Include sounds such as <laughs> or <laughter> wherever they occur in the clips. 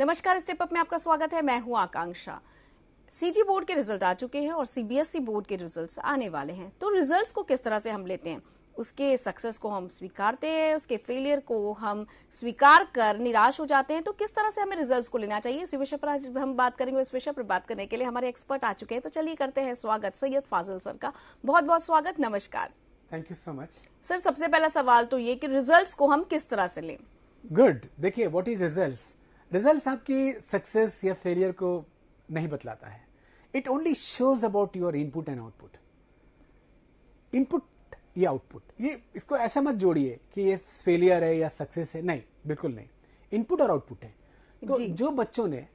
नमस्कार step up में आपका स्वागत है मैं हूं आकांक्षा सीजी बोर्ड के रिजल्ट आ चुके हैं और सीबीएसई बोर्ड e के रिजल्ट्स आने वाले हैं तो रिजल्ट्स को किस तरह से हम लेते हैं उसके सक्सेस को हम स्वीकारते हैं उसके फेलियर को हम स्वीकार कर निराश हो जाते हैं तो किस तरह से हमें रिजल्ट्स को लेना चाहिए इस विषय पर आज हम बात करेंगे इस विषय पर बात करने के लिए हमारे एक्सपर्ट आ चुके हैं तो चलिए करते हैं स्वागत सैयद फाजिल सर का बहुत बहुत स्वागत नमस्कार thank you so much sir सबसे पहला सवाल तो ये कि रिजल्ट्स को हम किस तरह से लें गुड देखिए व्हाट इज रिजल्ट्स रिजल्ट आपकी सक्सेस या फेलियर को नहीं बतलाता है it only shows about your input and output input या आउटपुट ये इसको ऐसा मत जोड़िए कि ये फेलियर है या सक्सेस है नहीं बिल्कुल नहीं इनपुट और आउटपुट है तो जो बच्चों ने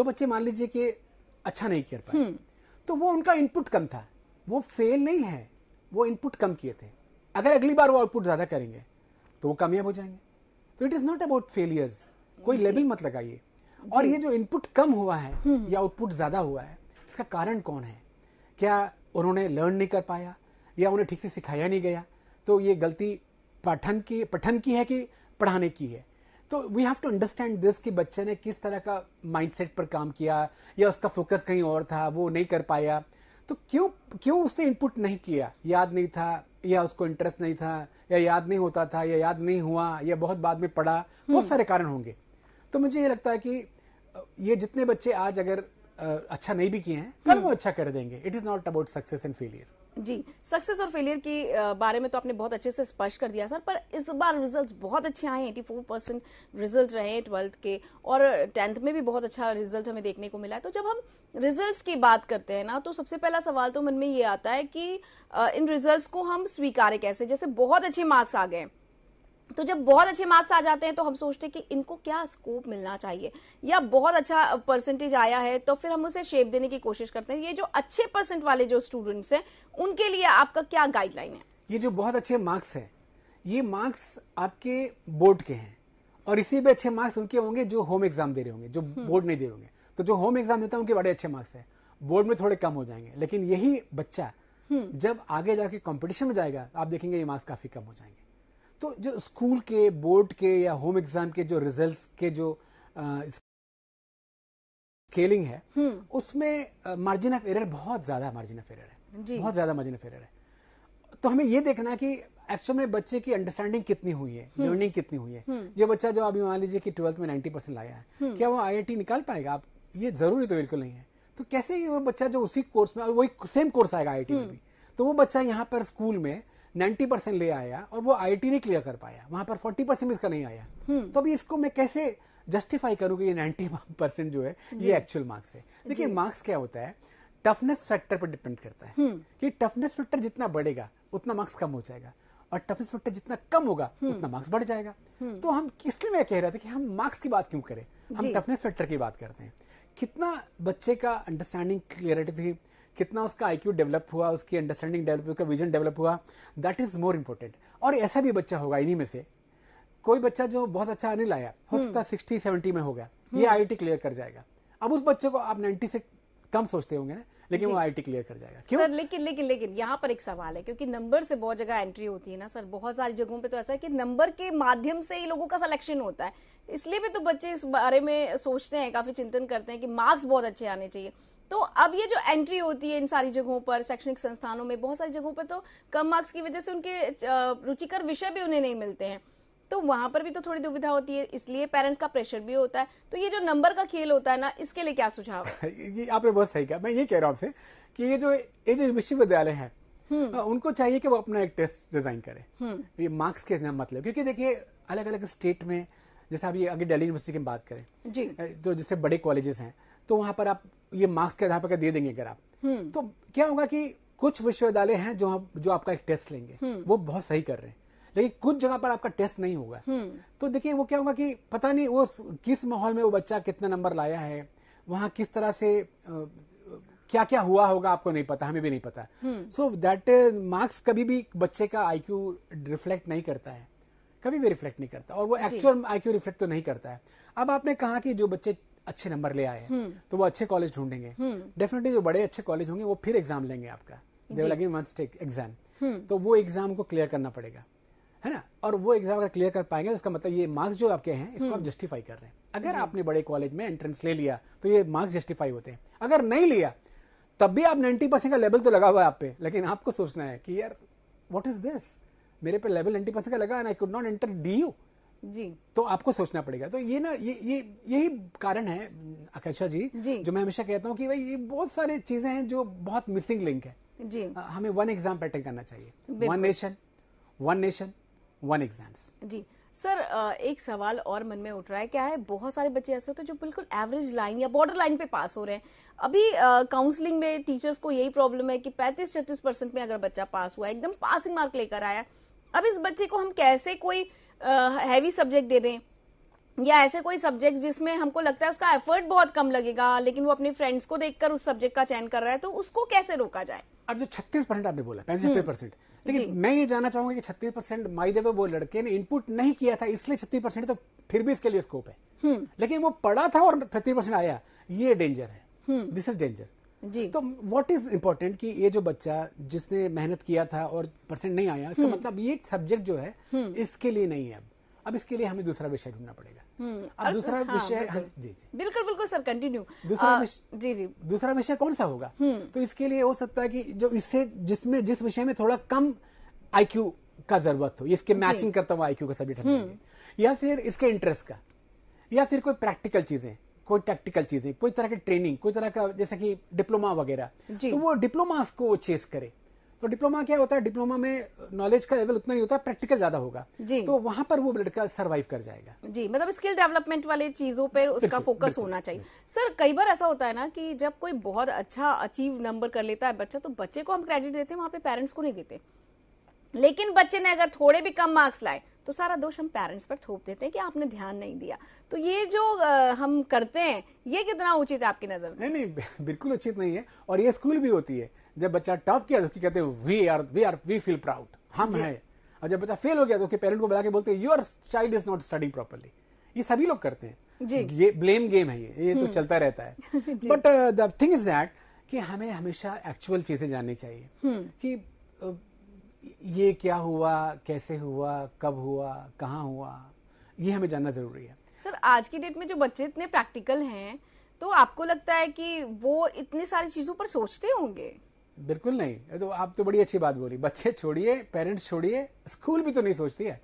जो बच्चे मान लीजिए कि अच्छा नहीं कर पाए हम्म। तो वो उनका इनपुट कम था वो फेल नहीं है वो इनपुट कम किए थे अगर अगली बार वो आउटपुट ज्यादा करेंगे तो वो कामयाब हो जाएंगे तो it is not about failures कोई लेबल मत लगाइए और ये जो इनपुट कम हुआ है हम्म। या आउटपुट ज्यादा हुआ है इसका कारण कौन है क्या उन्होंने लर्न नहीं कर पाया या उन्हें ठीक से सिखाया नहीं गया तो ये गलती पठन की पठन की है कि पढ़ाने की है तो we have to understand this कि बच्चे ने किस तरह का माइंडसेट पर काम किया या उसका फोकस कहीं और था वो नहीं कर पाया तो क्यों क्यों उसने इनपुट नहीं किया याद नहीं था या उसको इंटरेस्ट नहीं था या याद नहीं होता था या याद नहीं हुआ या बहुत बाद में पढ़ा बहुत हम्म। सारे कारण होंगे तो मुझे ये लगता है कि ये जितने बच्चे आज अगर अच्छा नहीं भी किए हैं कल वो हम्म। अच्छा कर देंगे it is not about success and failure जी सक्सेस और फेलियर के बारे में तो आपने बहुत अच्छे से स्पष्ट कर दिया सर पर इस बार रिजल्ट्स बहुत अच्छे आए एटी फोर परसेंट रिजल्ट रहे ट्वेल्थ के और टेंथ में भी बहुत अच्छा रिजल्ट हमें देखने को मिला है तो जब हम रिजल्ट्स की बात करते हैं ना तो सबसे पहला सवाल तो मन में ये आता है कि इन रिजल्ट्स को हम स्वीकारें कैसे जैसे बहुत अच्छे मार्क्स आ गए हैं तो जब बहुत अच्छे मार्क्स आ जाते हैं तो हम सोचते हैं कि इनको क्या स्कोप मिलना चाहिए या बहुत अच्छा परसेंटेज आया है तो फिर हम उसे शेप देने की कोशिश करते हैं ये जो अच्छे परसेंट वाले जो स्टूडेंट्स हैं उनके लिए आपका क्या गाइडलाइन है ये जो बहुत अच्छे मार्क्स है ये मार्क्स आपके बोर्ड के हैं और इसी भी अच्छे मार्क्स उनके होंगे जो होम एग्जाम दे रहे होंगे जो बोर्ड हम्म। नहीं दे रहे होंगे तो जो होम एग्जाम देता है उनके बड़े अच्छे मार्क्स है बोर्ड में थोड़े कम हो जाएंगे लेकिन यही बच्चा हम्म। जब आगे जाके कंपटीशन में जाएगा आप देखेंगे ये मार्क्स काफी कम हो जाएंगे तो जो स्कूल के बोर्ड के या होम एग्जाम के जो रिजल्ट्स के जो स्केलिंग है हम्म। उसमें मार्जिन ऑफ एरर बहुत ज्यादा मार्जिन ऑफ एरर है जी. बहुत ज्यादा मार्जिन ऑफ एरर है तो हमें ये देखना कि एक्चुअल में बच्चे की अंडरस्टैंडिंग कितनी हुई है लर्निंग हम्म। कितनी हुई है हम्म। जो बच्चा जो अभी मान लीजिए कि ट्वेल्थ में नाइन्टी परसेंट लाया है क्या वो आई निकाल पाएगा आप ये जरूरी तो बिल्कुल नहीं है तो कैसे वो बच्चा जो उसी कोर्स में वही सेम कोर्स आएगा आई में भी तो वो बच्चा यहाँ पर स्कूल में 90 परसेंट ले आया और वो आईटी नहीं क्लियर कर पाया वहां पर 40 परसेंट इसका नहीं आया हम्म। तो अभी इसको मैं कैसे जस्टिफाई करूं कि ये 90 परसेंट जो है हम्म। ये एक्चुअल मार्क्स है देखिए मार्क्स क्या होता है टफनेस फैक्टर पर डिपेंड करता है हम्म। कि टफनेस फैक्टर जितना बढ़ेगा उतना मार्क्स कम हो जाएगा और टफनेस फैक्टर जितना कम होगा उतना मार्क्स बढ़ जाएगा तो हम इसलिए मैं कह रहा था कि हम मार्क्स की बात क्यों करें हम टफनेस फैक्टर की बात करते हैं कितना बच्चे का अंडरस्टैंडिंग क्लियरिटी थी कितना उसका आईक्यू डेवलप हुआ उसकी अंडरस्टैंडिंग डेवलप उसका विजन डेवलप हुआ दैट इज मोर इम्पोर्टेंट और ऐसा भी बच्चा होगा इन्हीं में से कोई बच्चा जो बहुत अच्छा आने लाया हो सकता सिक्सटी सेवेंटी में हो गया ये आई हम्म। क्लियर कर जाएगा अब उस बच्चे को आप नाइन्टी से कम सोचते होंगे ना लेकिन वो आईटी क्लियर कर जाएगा क्यों? सर लेकिन लेकिन लेकिन यहाँ पर एक सवाल है क्योंकि नंबर से बहुत जगह एंट्री होती है ना सर बहुत सारी जगहों पे तो ऐसा है कि नंबर के माध्यम से ही लोगों का सिलेक्शन होता है इसलिए भी तो बच्चे इस बारे में सोचते हैं काफी चिंतन करते हैं कि मार्क्स बहुत अच्छे आने चाहिए तो अब ये जो एंट्री होती है इन सारी जगहों पर शैक्षणिक संस्थानों में बहुत सारी जगहों पर तो कम मार्क्स की वजह से उनके रुचिकर विषय भी उन्हें नहीं मिलते हैं तो वहां पर भी तो थोड़ी दुविधा होती है इसलिए पेरेंट्स का प्रेशर भी होता है तो ये जो नंबर का खेल होता है ना इसके लिए क्या सुझाव <laughs> ये आपने बहुत सही कहा मैं ये कह रहा हूँ आपसे कि ये जो ये जो विश्वविद्यालय है हम्म। उनको चाहिए कि वो अपना एक टेस्ट डिजाइन करें हम्म। ये मार्क्स के मतलब क्योंकि देखिए अलग अलग स्टेट में जैसे आप ये आगे दिल्ली यूनिवर्सिटी की बात करें जी तो जैसे बड़े कॉलेजेस हैं तो वहां पर आप ये मार्क्स के आधार पर दे देंगे अगर आप हम्म। तो क्या होगा कि कुछ विश्वविद्यालय हैं जो जो आपका एक टेस्ट लेंगे हम्म। वो बहुत सही कर रहे हैं लेकिन कुछ जगह पर आपका टेस्ट नहीं होगा हम्म। तो देखिए वो क्या होगा कि पता नहीं वो किस माहौल में वो बच्चा कितना नंबर लाया है वहां किस तरह से क्या क्या हुआ होगा आपको नहीं पता हमें भी नहीं पता सो दैट मार्क्स कभी भी बच्चे का आईक्यू रिफ्लेक्ट नहीं करता है कभी भी रिफ्लेक्ट नहीं करता और वो एक्चुअल आईक्यू रिफ्लेक्ट तो नहीं करता है अब आपने कहा कि जो बच्चे अच्छे नंबर ले आए हैं हम्म। तो वो अच्छे कॉलेज ढूंढेंगे डेफिनेटली हम्म। जो बड़े अच्छे कॉलेज होंगे वो फिर एग्जाम लेंगे आपका they again once take exam तो वो एग्जाम को क्लियर करना पड़ेगा है ना और वो एग्जाम अगर क्लियर कर पाएंगे तो उसका मतलब ये मार्क्स जो आपके हैं इसको आप जस्टिफाई हम्म। कर रहे हैं अगर आपने बड़े कॉलेज में एंट्रेंस ले लिया तो ये मार्क्स जस्टिफाई होते हैं अगर नहीं लिया तब भी आप 90 परसेंट का लेवल तो लगा हुआ है आप पे लेकिन आपको सोचना है कि यार व्हाट इज दिस मेरे पे लेवल 90 परसेंट का लगा and I could not enter D U जी तो आपको सोचना पड़ेगा तो ये ना ये ये यही कारण है आकाक्षा जी, जी जो मैं हमेशा कहता हूँ कि भाई ये बहुत सारे चीजें हैं जो बहुत मिसिंग लिंक है जी हमें वन एग्जाम पैटर्न करना चाहिए one nation one nation one exam जी सर एक सवाल और मन में उठ रहा है क्या है बहुत सारे बच्चे ऐसे होते हैं जो बिल्कुल एवरेज लाइन या बॉर्डर लाइन पे पास हो रहे हैं अभी काउंसलिंग में टीचर्स को यही प्रॉब्लम है कि 35 छत्तीस परसेंट में अगर बच्चा पास हुआ एकदम पासिंग मार्क लेकर आया अब इस बच्चे को हम कैसे कोई हैवी सब्जेक्ट दे दें या ऐसे कोई सब्जेक्ट जिसमें हमको लगता है उसका एफर्ट बहुत कम लगेगा लेकिन वो अपने फ्रेंड्स को देखकर उस सब्जेक्ट का चयन कर रहा है तो उसको कैसे रोका जाए अब जो छत्तीस परसेंट आपने बोला हम्म। पैंतीस परसेंट लेकिन मैं ये जानना चाहूंगा कि छत्तीस परसेंट माई देवे वो लड़के ने इनपुट नहीं किया था इसलिए छत्तीस परसेंट तो फिर भी इसके लिए स्कोप है हम्म। लेकिन वो पढ़ा था और छत्तीस परसेंट आया ये डेंजर है दिस इज डेंजर जी तो व्हाट इज इम्पोर्टेंट कि ये जो बच्चा जिसने मेहनत किया था और परसेंट नहीं आया इसका हम्म। मतलब ये सब्जेक्ट जो है हम्म। इसके लिए नहीं है अब अब इसके लिए हमें दूसरा विषय ढूंढना पड़ेगा हम्म। अब दूसरा हाँ, विषय हाँ, जी जी बिल्कुल बिल्कुल सर कंटिन्यू दूसरा जी जी दूसरा विषय कौन सा होगा तो इसके लिए हो सकता है कि जो इससे जिसमें जिस विषय में थोड़ा कम आईक्यू का जरूरत हो इसके मैचिंग करता हुआ आईक्यू का सब्जेक्ट या फिर इसके इंटरेस्ट का या फिर कोई प्रैक्टिकल चीजें कोई टैक्टिकल चीजें कोई तरह की ट्रेनिंग कोई तरह का जैसा कि डिप्लोमा वगैरह तो वो डिप्लोमा को चेस करे तो डिप्लोमा क्या होता है डिप्लोमा में नॉलेज का लेवल उतना नहीं होता प्रैक्टिकल ज्यादा होगा तो वहां पर वो लड़का सर्वाइव कर जाएगा जी मतलब स्किल डेवलपमेंट वाले चीजों पर उसका फोकस होना चाहिए सर कई बार ऐसा होता है ना कि जब कोई बहुत अच्छा अचीव नंबर कर लेता है बच्चा तो बच्चे को हम क्रेडिट देते हैं वहां पे पेरेंट्स को नहीं देते लेकिन बच्चे ने अगर थोड़े भी कम मार्क्स लाए तो सारा दोष हम पेरेंट्स पर थोप देते हैं कि आपने ध्यान नहीं दिया तो ये जो हम करते हैं ये कितना उचित है आपकी नजर नहीं नहीं <laughs> बिल्कुल उचित नहीं है और ये स्कूल भी होती है जब बच्चा टॉप किया तो कहते हैं we are we are we feel proud हम हैं और जब बच्चा फेल हो गया तो उसके पेरेंट को बुला के बोलते हैं your child is not study properly ये सभी लोग करते हैं जी ये ब्लेम गेम है ये ये तो हम्म। चलता रहता है but the thing is that कि हमें हमेशा एक्चुअल चीजें जाननी चाहिए हम्म। कि ये क्या हुआ कैसे हुआ कब हुआ कहाँ हुआ ये हमें जानना जरूरी है सर आज की डेट में जो बच्चे इतने प्रैक्टिकल हैं तो आपको लगता है कि वो इतनी सारी चीजों पर सोचते होंगे बिल्कुल नहीं तो आप तो बड़ी अच्छी बात बोली बच्चे छोड़िए पेरेंट्स छोड़िए स्कूल भी तो नहीं सोचती है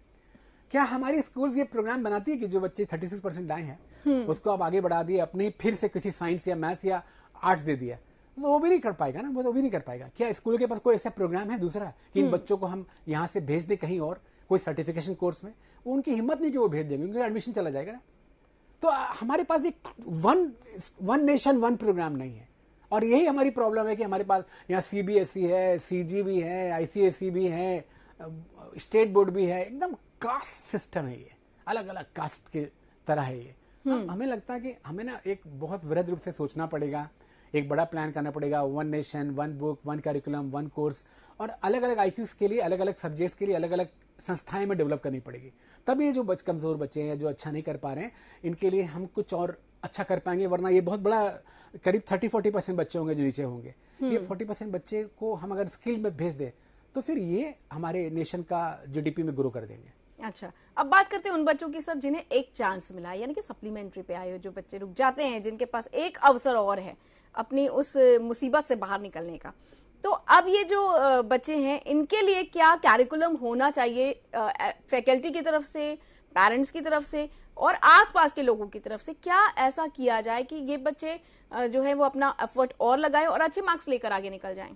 क्या हमारी स्कूल्स ये प्रोग्राम बनाती है कि जो बच्चे 36 परसेंट आए हैं हम्म। उसको आप आगे बढ़ा दिए अपने फिर से किसी साइंस या मैथ्स या आर्ट्स दे दिया तो वो भी नहीं कर पाएगा ना वो तो भी नहीं कर पाएगा क्या स्कूल के पास कोई ऐसा प्रोग्राम है दूसरा कि इन हम्म। बच्चों को हम यहाँ से भेज दें कहीं और कोई सर्टिफिकेशन कोर्स में उनकी हिम्मत नहीं कि वो भेज देंगे उनका एडमिशन चला जाएगा ना तो हमारे पास एक one one nation one program नहीं है और यही हमारी प्रॉब्लम है कि हमारे पास यहाँ सी बी एस ई है सी जी e भी है आई सी एस ई भी है स्टेट बोर्ड भी है एकदम कास्ट सिस्टम है ये अलग अलग कास्ट के तरह है ये हम्म। हमें लगता है कि हमें ना एक बहुत वृद्ध रूप से सोचना पड़ेगा एक बड़ा प्लान करना पड़ेगा one nation one book one curriculum one course और अलग अलग आई के लिए अलग अलग सब्जेक्ट्स के लिए अलग अलग संस्थाएं में डेवलप करनी पड़ेगी तब ये जो बच कमज़ोर बच्चे हैं जो अच्छा नहीं कर पा रहे हैं इनके लिए हम कुछ और अच्छा कर पाएंगे वरना ये बहुत बड़ा करीब थर्टी फोर्टी परसेंट बच्चे होंगे जो नीचे होंगे ये फोर्टी हम्म। परसेंट बच्चे को हम अगर स्किल में भेज दें तो फिर ये हमारे नेशन का जीडीपी में ग्रो कर देंगे अच्छा अब बात करते हैं उन बच्चों की सर जिन्हें एक चांस मिला यानी कि सप्लीमेंट्री पे आए हो जो बच्चे रुक जाते हैं जिनके पास एक अवसर और है अपनी उस मुसीबत से बाहर निकलने का तो अब ये जो बच्चे हैं इनके लिए क्या कैरिकुलम होना चाहिए फैकल्टी की तरफ से पेरेंट्स की तरफ से और आसपास के लोगों की तरफ से क्या ऐसा किया जाए कि ये बच्चे जो है वो अपना एफर्ट और लगाए और अच्छे मार्क्स लेकर आगे निकल जाएं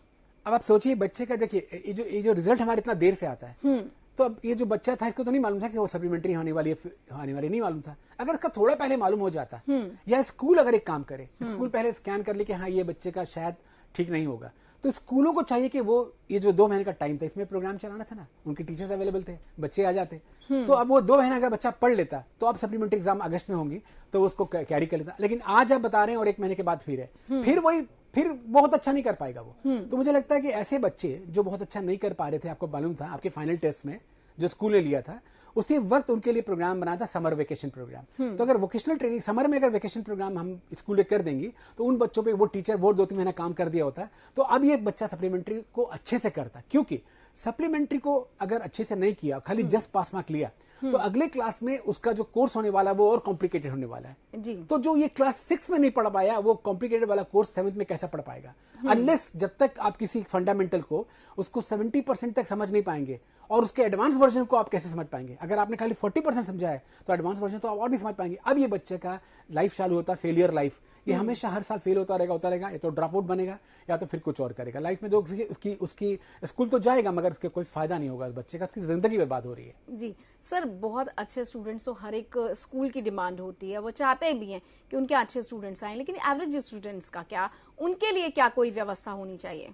अब आप सोचिए बच्चे का देखिए ये जो ये जो रिजल्ट हमारे इतना देर से आता है हम्म। तो अब ये जो बच्चा था इसको तो नहीं मालूम था कि वो सप्लीमेंट्री होने वाली होने वाली नहीं मालूम था अगर इसका थोड़ा पहले मालूम हो जाता हम्म। या स्कूल अगर एक काम करे हम्म। स्कूल पहले स्कैन कर ले कि हाँ ये बच्चे का शायद ठीक नहीं होगा तो स्कूलों को चाहिए कि वो ये जो दो महीने का टाइम था इसमें प्रोग्राम चलाना था ना उनके टीचर्स अवेलेबल थे बच्चे आ जाते हम्म। तो अब वो दो महीने अगर बच्चा पढ़ लेता तो अब सप्लीमेंट्री एग्जाम अगस्त में होंगी तो उसको कैरी कर लेता लेकिन आज आप बता रहे हैं और एक महीने के बाद फिर है हम्म। फिर वही फिर बहुत अच्छा नहीं कर पाएगा वो हम्म। तो मुझे लगता है कि ऐसे बच्चे जो बहुत अच्छा नहीं कर पा रहे थे आपको मालूम था आपके फाइनल टेस्ट में जो स्कूल ने लिया था उसी वक्त उनके लिए प्रोग्राम बना था समर वेकेशन प्रोग्राम हम्म। तो अगर वोकेशनल ट्रेनिंग समर में अगर वेकेशन प्रोग्राम हम स्कूल कर देंगे तो उन बच्चों पर वो टीचर वो दो तीन महीना काम कर दिया होता है तो अब ये बच्चा सप्लीमेंट्री को अच्छे से करता क्योंकि सप्लीमेंट्री को अगर अच्छे से नहीं किया खाली जस्ट पास मार्क लिया हम्म। तो अगले क्लास में उसका जो कोर्स होने वाला है वो और कॉम्प्लिकेटेड होने वाला है जी। तो जो ये क्लास सिक्स में नहीं पढ़ पाया वो कॉम्प्लिकेटेड वाला कोर्स सेवंथ में कैसा पढ़ पाएगा अनलेस हम्म। जब तक आप किसी फंडामेंटल को उसको सेवेंटी परसेंट तक समझ नहीं पाएंगे और उसके एडवांस वर्जन को आप कैसे समझ पाएंगे अगर आपने खाली फोर्टी परसेंट समझा है तो एडवांस वर्जन तो आप और नहीं समझ पाएंगे अब ये बच्चे का लाइफ चालू होता है फेलियर लाइफ ये हम्म। हमेशा हर साल फेल होता रहेगा होता रहेगा या तो ड्रॉप आउट बनेगा या तो फिर कुछ और करेगा लाइफ में जो उसकी उसकी स्कूल तो जाएगा मगर मगर इसके कोई फायदा नहीं होगा इस बच्चे का इसकी जिंदगी बर्बाद हो रही है जी सर बहुत अच्छे स्टूडेंट्स तो हर एक स्कूल की डिमांड होती है वो चाहते भी हैं कि उनके अच्छे स्टूडेंट्स आए लेकिन एवरेज स्टूडेंट्स का क्या उनके लिए क्या कोई व्यवस्था होनी चाहिए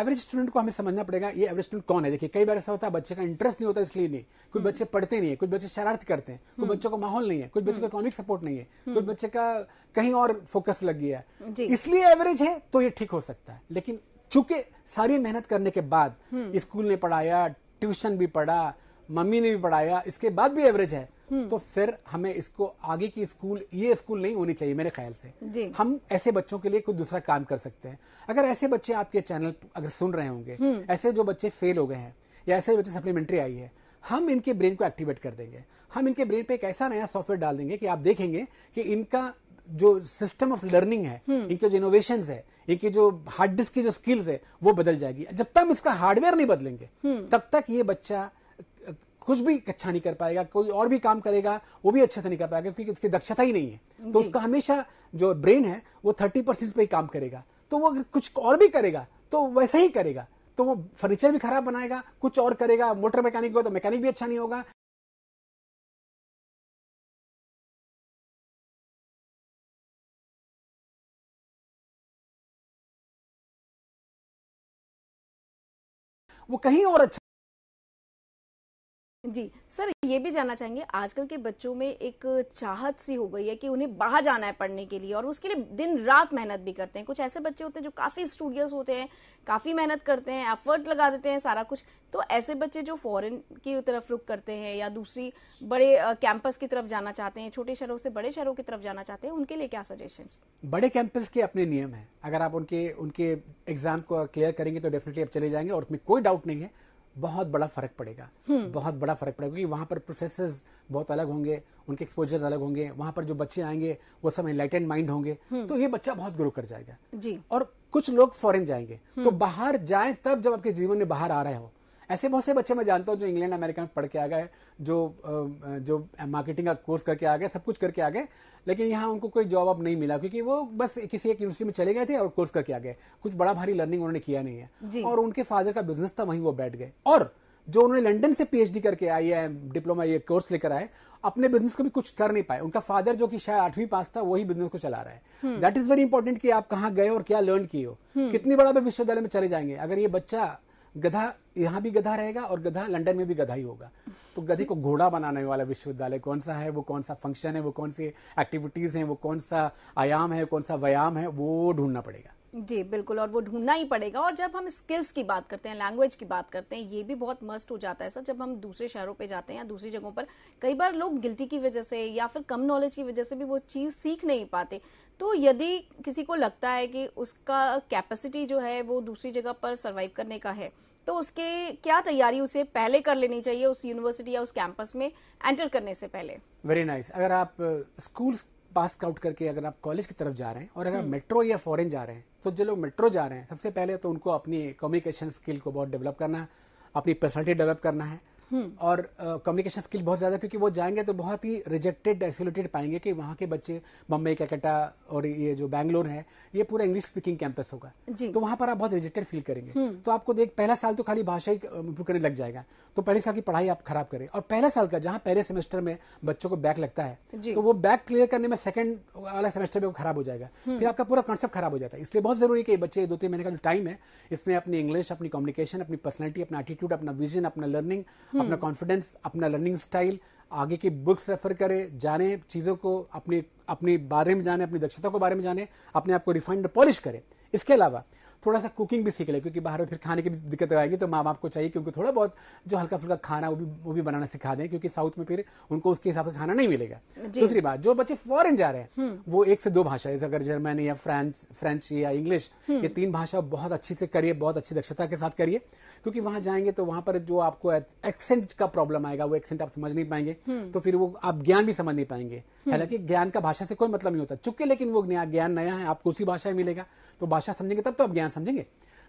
एवरेज स्टूडेंट को हमें समझना पड़ेगा ये एवरेज स्टूडेंट कौन है देखिए कई बार ऐसा होता है बच्चे का इंटरेस्ट नहीं होता इसलिए नहीं कुछ हम्म। बच्चे पढ़ते नहीं है कुछ बच्चे शरारत करते हैं कुछ हम्म। बच्चों का माहौल नहीं है कुछ बच्चों का इकोनॉमिक हम्म। सपोर्ट नहीं है कुछ बच्चे का कहीं और फोकस लग गया है इसलिए एवरेज है तो ये ठीक हो सकता है लेकिन चूंकि सारी मेहनत करने के बाद स्कूल ने पढ़ाया ट्यूशन भी पढ़ा मम्मी ने भी पढ़ाया इसके बाद भी एवरेज है हम्म। तो फिर हमें इसको आगे की स्कूल ये स्कूल नहीं होनी चाहिए मेरे ख्याल से हम ऐसे बच्चों के लिए कोई दूसरा काम कर सकते हैं अगर ऐसे बच्चे आपके चैनल अगर सुन रहे होंगे हम्म। ऐसे जो बच्चे फेल हो गए हैं या ऐसे बच्चे सप्लीमेंट्री आई है हम इनके ब्रेन को एक्टिवेट कर देंगे हम इनके ब्रेन पे एक ऐसा नया सॉफ्टवेयर डाल देंगे कि आप देखेंगे कि इनका जो सिस्टम ऑफ लर्निंग है इनके जो इनोवेशन है इनकी जो हार्ड डिस्क की जो स्किल्स है वो बदल जाएगी जब तक इसका हार्डवेयर नहीं बदलेंगे हम्म। तब तक ये बच्चा कुछ भी अच्छा नहीं कर पाएगा कोई और भी काम करेगा वो भी अच्छे से नहीं कर पाएगा क्योंकि उसकी दक्षता ही नहीं है तो उसका हमेशा जो ब्रेन है वो थर्टी परसेंट पे ही काम करेगा तो वो कुछ और भी करेगा तो वैसे ही करेगा तो वो फर्नीचर भी खराब बनाएगा कुछ और करेगा मोटर मैकेनिक होगा तो मैकेनिक भी अच्छा नहीं होगा वो कहीं और अच्छा जी सर ये भी जानना चाहेंगे आजकल के बच्चों में एक चाहत सी हो गई है कि उन्हें बाहर जाना है पढ़ने के लिए और उसके लिए दिन रात मेहनत भी करते हैं कुछ ऐसे बच्चे होते हैं जो काफी स्टूडियस होते हैं काफी मेहनत करते हैं एफर्ट लगा देते हैं सारा कुछ तो ऐसे बच्चे जो फॉरेन की तरफ रुख करते हैं या दूसरी बड़े कैंपस की तरफ जाना चाहते हैं छोटे शहरों से बड़े शहरों की तरफ जाना चाहते हैं उनके लिए क्या सजेशन बड़े कैंपस के अपने नियम है अगर आप उनके उनके एग्जाम को क्लियर करेंगे तो डेफिनेटली आप चले जाएंगे और उसमें कोई डाउट नहीं है बहुत बड़ा फर्क पड़ेगा हम्म। बहुत बड़ा फर्क पड़ेगा क्योंकि वहाँ पर प्रोफेसर बहुत अलग होंगे उनके एक्सपोजर्स अलग होंगे वहाँ पर जो बच्चे आएंगे वो सब इनलाइटेंड माइंड होंगे हम्म। तो ये बच्चा बहुत ग्रो कर जाएगा जी और कुछ लोग फॉरेन जाएंगे तो हम्म। बाहर जाए तब जब आपके जीवन में बाहर आ रहे हो ऐसे बहुत से बच्चे मैं जानता हूँ जो इंग्लैंड अमेरिका में पढ़ के आ गए जो जो मार्केटिंग का कोर्स करके आ गए सब कुछ करके आ गए लेकिन यहाँ उनको कोई जॉब अब नहीं मिला क्योंकि वो बस किसी एक यूनिवर्सिटी में चले गए थे और कोर्स करके आ गए कुछ बड़ा भारी लर्निंग उन्होंने किया नहीं है और उनके फादर का बिजनेस था वहीं वो बैठ गए और जो उन्होंने लंदन से पीएचडी करके आई है डिप्लोमा ये कोर्स लेकर आए अपने बिजनेस को भी कुछ कर नहीं पाए उनका फादर जो कि शायद आठवीं पास था वही बिजनेस को चला रहा है दैट इज वेरी इंपॉर्टेंट कि आप कहाँ गए और क्या लर्न किए हो हम्म। कितनी बड़ा विश्वविद्यालय में चले जाएंगे अगर ये बच्चा गधा यहाँ भी गधा रहेगा और गधा लंदन में भी गधा ही होगा तो गधे को घोड़ा बनाने वाला विश्वविद्यालय कौन सा है वो कौन सा फंक्शन है वो कौन सी एक्टिविटीज हैं वो कौन सा आयाम है कौन सा व्यायाम है वो ढूंढना पड़ेगा जी बिल्कुल और वो ढूंढना ही पड़ेगा और जब हम स्किल्स की बात करते हैं लैंग्वेज की बात करते हैं ये भी बहुत मस्ट हो जाता है सर जब हम दूसरे शहरों पे जाते हैं या दूसरी जगहों पर कई बार लोग गिल्टी की वजह से या फिर कम नॉलेज की वजह से भी वो चीज़ सीख नहीं पाते तो यदि किसी को लगता है कि उसका कैपेसिटी जो है वो दूसरी जगह पर सर्वाइव करने का है तो उसके क्या तैयारी उसे पहले कर लेनी चाहिए उस यूनिवर्सिटी या उस कैंपस में एंटर करने से पहले वेरी नाइस nice. अगर आप स्कूल्स uh, पास आउट करके अगर आप कॉलेज की तरफ जा रहे हैं और अगर हम्म। मेट्रो या फॉरेन जा रहे हैं तो जो लोग मेट्रो जा रहे हैं सबसे पहले तो उनको अपनी कम्युनिकेशन स्किल को बहुत डेवलप करना है अपनी पर्सनलिटी डेवलप करना है हम्म। और कम्युनिकेशन स्किल बहुत ज़्यादा क्योंकि वो जाएंगे तो बहुत ही रिजेक्टेड आइसोलेटेड पाएंगे कि वहाँ के बच्चे बम्बई कलकटा और ये जो बैंगलोर है ये पूरा इंग्लिश स्पीकिंग कैंपस होगा तो वहाँ पर आप बहुत रिजेक्टेड फील करेंगे हम्म। तो आपको देख पहला साल तो खाली भाषा ही इम्प्रूव करने लग जाएगा तो पहले साल की पढ़ाई आप खराब करें और पहले साल का जहाँ पहले सेमेस्टर में बच्चों को बैक लगता है तो वो बैक क्लियर करने में सेकंड वाला सेमेस्टर में खराब हो जाएगा हम्म। फिर आपका पूरा कॉन्सेप्ट खराब हो जाता है इसलिए बहुत जरूरी है कि बच्चे दो तीन महीने का जो टाइम है इसमें अपनी इंग्लिश अपनी कम्युनिकेशन अपनी पर्सनलिटी अपना एटीट्यूड अपना विजन अपना लर्निंग अपना कॉन्फिडेंस हम्म। अपना लर्निंग स्टाइल आगे की बुक्स रेफर करें जाने चीज़ों को अपने अपने बारे में जाने अपनी दक्षता को बारे में जाने अपने आप को रिफाइंड पॉलिश करें इसके अलावा थोड़ा सा कुकिंग भी सीख ले क्योंकि बाहर में फिर खाने की दिक्कत आएगी तो माँ बाप को चाहिए क्योंकि थोड़ा बहुत जो हल्का फुल्का खाना वो भी वो भी बनाना सिखा दें क्योंकि साउथ में फिर उनको उसके हिसाब से खाना नहीं मिलेगा दूसरी बात जो बच्चे फॉरन जा रहे हैं हम्म। वो एक से दो भाषा अगर जर्मनी या फ्रांस फ्रेंच या इंग्लिश हम्म। ये तीन भाषा बहुत अच्छी से करिए बहुत अच्छी दक्षता के साथ करिए क्योंकि वहां जाएंगे तो वहां पर जो आपको एक्सेंट का प्रॉब्लम आएगा वो एक्सेंट आप समझ नहीं पाएंगे हम्म। तो फिर वो आप ज्ञान भी समझ नहीं पाएंगे हालांकि ज्ञान का भाषा से कोई मतलब नहीं होता चुके लेकिन वो ज्ञान नया है आपको उसी भाषा में मिलेगा तो भाषा समझेंगे तब तो आप ज्ञान समझेंगे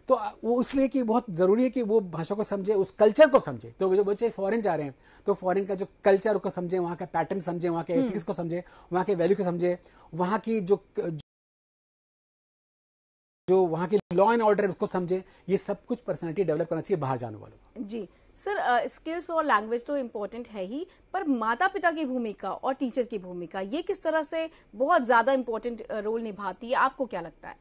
तो वो इसलिए कि बहुत ज़रूरी है कि वो भाषा को समझे उस कल्चर को समझे तो जो बच्चे फॉरेन जा रहे हैं तो फॉरेन का जो कल्चर को समझे वहां का पैटर्न समझे वहां के एथिक्स हम्म। को समझे वहां के वैल्यू को समझे वहां की जो जो वहां की लॉ एंड ऑर्डर उसको समझे ये सब कुछ पर्सनैलिटी डेवलप करना चाहिए बाहर जाने वालों को जी सर स्किल्स uh, और लैंग्वेज तो इम्पोर्टेंट है ही पर माता पिता की भूमिका और टीचर की भूमिका ये किस तरह से बहुत ज्यादा इम्पोर्टेंट रोल uh, निभाती है आपको क्या लगता है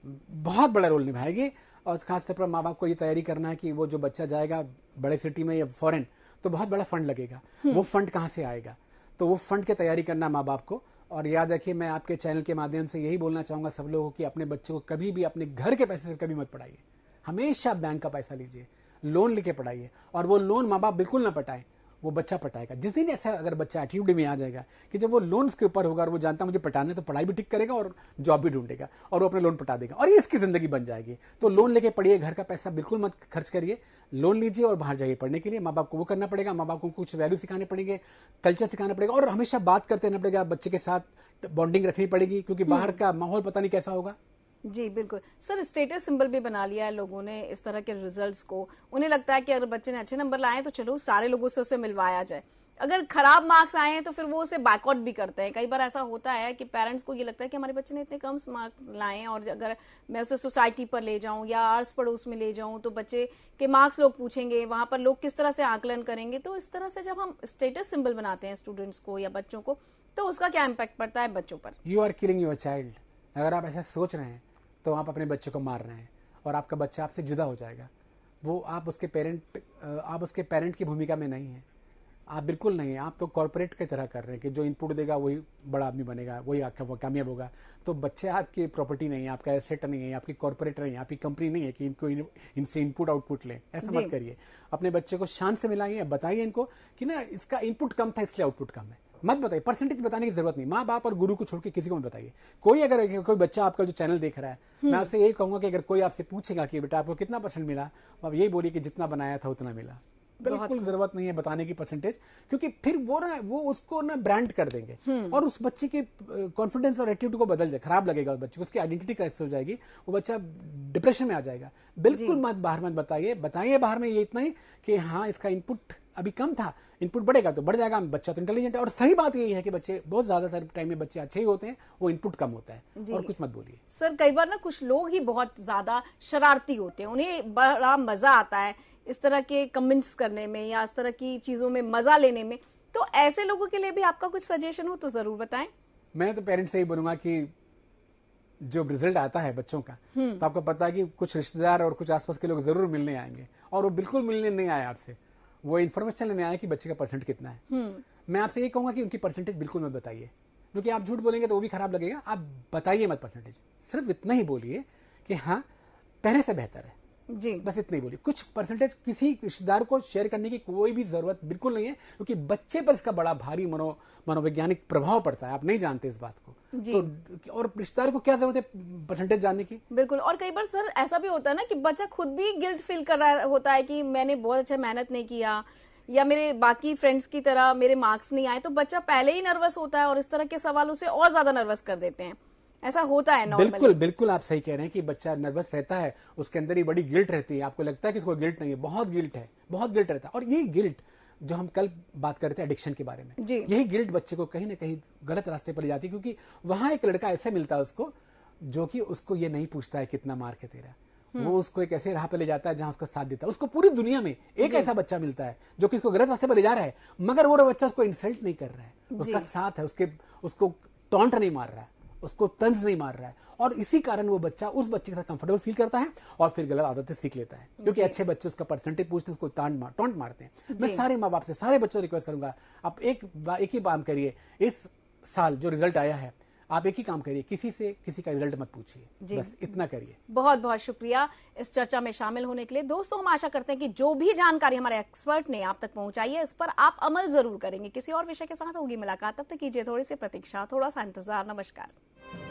बहुत बड़ा रोल निभाएगी और खासतौर पर माँ बाप को ये तैयारी करना है कि वो जो बच्चा जाएगा बड़े सिटी में या फॉरेन तो बहुत बड़ा फंड लगेगा हम्म। वो फंड कहाँ से आएगा तो वो फंड की तैयारी करना माँ बाप को और याद रखिए मैं आपके चैनल के माध्यम से यही बोलना चाहूंगा सब लोगों को अपने बच्चों को कभी भी अपने घर के पैसे से कभी मत पढ़ाइए हमेशा बैंक का पैसा लीजिए लोन लेके पढ़ाइए और वो लोन माँ बाप बिल्कुल ना पटाए वो बच्चा पटाएगा जिस दिन ऐसा अगर बच्चा एटीट्यूड में आ जाएगा कि जब वो लोन के ऊपर होगा और वो जानता है मुझे पटाना तो पढ़ाई भी ठीक करेगा और जॉब भी ढूंढेगा और वो अपने लोन पटा देगा और ये इसकी जिंदगी बन जाएगी तो लोन लेके पढ़िए घर का पैसा बिल्कुल मत खर्च करिए लोन लीजिए और बाहर जाइए पढ़ने के लिए माँ बाप को वो करना पड़ेगा माँ बाप को कुछ वैल्यू सिखाने पड़ेंगे कल्चर सिखाना पड़ेगा और हमेशा बात करते रहना पड़ेगा बच्चे के साथ बॉन्डिंग रखनी पड़ेगी क्योंकि बाहर का माहौल पता नहीं कैसा होगा जी बिल्कुल सर स्टेटस सिंबल भी बना लिया है लोगों ने इस तरह के रिजल्ट्स को उन्हें लगता है कि अगर बच्चे ने अच्छे नंबर लाए तो चलो सारे लोगों से उसे मिलवाया जाए अगर खराब मार्क्स आए हैं तो फिर वो उसे बैकआउट भी करते हैं कई बार ऐसा होता है कि पेरेंट्स को ये लगता है कि हमारे बच्चे ने इतने कम मार्क्स लाए हैं और अगर मैं उसे सोसाइटी पर ले जाऊं या आर्स पड़ोस में ले जाऊं तो बच्चे के मार्क्स लोग पूछेंगे वहां पर लोग किस तरह से आकलन करेंगे तो इस तरह से जब हम स्टेटस सिंबल बनाते हैं स्टूडेंट्स को या बच्चों को तो उसका क्या इम्पैक्ट पड़ता है बच्चों पर you are killing your child अगर आप ऐसा सोच रहे हैं तो आप अपने बच्चे को मार रहे हैं और आपका बच्चा आपसे जुदा हो जाएगा वो आप उसके पेरेंट आप उसके पेरेंट की भूमिका में नहीं है आप बिल्कुल नहीं है आप तो कॉरपोरेट की तरह कर रहे हैं कि जो इनपुट देगा वही बड़ा आदमी बनेगा वही आपका वो कामयाब होगा तो बच्चे आपकी प्रॉपर्टी नहीं है आपका एसेट नहीं है आपकी कॉरपोरेट नहीं है आपकी कंपनी नहीं है कि इनको इनसे इनपुट आउटपुट लें ऐसा मत करिए अपने बच्चे को शान से मिलाइए बताइए इनको कि ना इसका इनपुट कम था इसलिए आउटपुट कम है मत बताइए परसेंटेज बताने की जरूरत नहीं माँ बाप और गुरु को छोड़ के किसी को मत बताइए कोई अगर कोई बच्चा आपका जो चैनल देख रहा है हम्म। मैं आपसे यही कहूंगा कि अगर कोई आपसे पूछेगा कि बेटा आपको कितना परसेंट मिला तो आप यही बोलिए कि जितना बनाया था उतना मिला बिल्कुल जरूरत नहीं है बताने की परसेंटेज क्योंकि फिर वो ना वो उसको ना ब्रांड कर देंगे हम्म। और उस बच्चे के कॉन्फिडेंस और एटीट्यूड को बदल जाए खराब लगेगा उस बच्चे को उसकी आइडेंटिटी क्राइसिस हो जाएगी वो बच्चा डिप्रेशन में आ जाएगा बिल्कुल मत बाहर मत बताइए बताइए बाहर में ये इतना ही कि हाँ इसका इनपुट अभी कम था इनपुट बढ़ेगा तो बढ़ जाएगा बच्चा तो इंटेलिजेंट है और सही बात यही है कि बच्चे बहुत ज्यादातर टाइम में बच्चे अच्छे ही होते हैं वो इनपुट कम होता है और कुछ मत बोलिए सर कई बार ना कुछ लोग ही बहुत ज्यादा शरारती होते हैं उन्हें बड़ा मजा आता है इस तरह के कमेंट्स करने में या इस तरह की चीज़ों में मज़ा लेने में तो ऐसे लोगों के लिए भी आपका कुछ सजेशन हो तो ज़रूर बताएं मैं तो पेरेंट्स से ही बोलूंगा कि जो रिजल्ट आता है बच्चों का हम्म। तो आपको पता है कि कुछ रिश्तेदार और कुछ आसपास के लोग ज़रूर मिलने आएंगे और वो बिल्कुल मिलने नहीं आए आपसे वो इन्फॉर्मेशन लेने आए कि बच्चे का परसेंट कितना है हम्म। मैं आपसे ये कहूंगा कि उनकी परसेंटेज बिल्कुल मत बताइए क्योंकि आप झूठ बोलेंगे तो वो भी खराब लगेगा आप बताइए मत परसेंटेज सिर्फ इतना ही बोलिए कि हाँ पहले से बेहतर है जी बस इतने बोली बोलिए कुछ परसेंटेज किसी रिश्तेदार को शेयर करने की कोई भी जरूरत बिल्कुल नहीं है क्योंकि बच्चे पर इसका बड़ा भारी मनो मनोवैज्ञानिक प्रभाव पड़ता है आप नहीं जानते इस बात को जी। तो और रिश्तेदार को क्या जरूरत है परसेंटेज जानने की बिल्कुल और कई बार सर ऐसा भी होता है ना कि बच्चा खुद भी गिल्ट फील कर रहा होता है कि मैंने बहुत अच्छा मेहनत नहीं किया या मेरे बाकी फ्रेंड्स की तरह मेरे मार्क्स नहीं आए तो बच्चा पहले ही नर्वस होता है और इस तरह के सवाल उसे और ज्यादा नर्वस कर देते हैं ऐसा होता है बिल्कुल बिल्कुल आप सही कह रहे हैं कि बच्चा नर्वस रहता है उसके अंदर ही बड़ी गिल्ट रहती है आपको लगता है कि इसको गिल्ट नहीं है बहुत गिल्ट है बहुत गिल्ट रहता है और ये गिल्ट जो हम कल बात करते हैं एडिक्शन के बारे में यही गिल्ट बच्चे को कहीं ना कहीं गलत रास्ते पर ले जाती है क्योंकि वहां एक लड़का ऐसा मिलता है उसको जो कि उसको ये नहीं पूछता है कितना मार्क है तेरा हम्म। वो उसको एक ऐसे राह पे ले जाता है जहां उसका साथ देता है उसको पूरी दुनिया में एक ऐसा बच्चा मिलता है जो कि उसको गलत रास्ते पर ले जा रहा है मगर वो बच्चा उसको इंसल्ट नहीं कर रहा है उसका साथ है उसके उसको टॉन्ट नहीं मार रहा है उसको तंज नहीं मार रहा है और इसी कारण वो बच्चा उस बच्चे के साथ कंफर्टेबल फील करता है और फिर गलत आदतें सीख लेता है क्योंकि अच्छे बच्चे उसका परसेंटेज पूछते हैं उसको टॉन्ट मार टॉन्ट मारते हैं मैं सारे माँ बाप से सारे बच्चों से रिक्वेस्ट करूंगा आप एक एक ही बात करिए इस साल जो रिजल्ट आया है आप एक ही काम करिए किसी से किसी का रिजल्ट मत पूछिए बस इतना करिए बहुत बहुत शुक्रिया इस चर्चा में शामिल होने के लिए दोस्तों हम आशा करते हैं कि जो भी जानकारी हमारे एक्सपर्ट ने आप तक पहुंचाई है इस पर आप अमल जरूर करेंगे किसी और विषय के साथ होगी मुलाकात तब तक कीजिए थोड़ी सी प्रतीक्षा थोड़ा सा इंतजार नमस्कार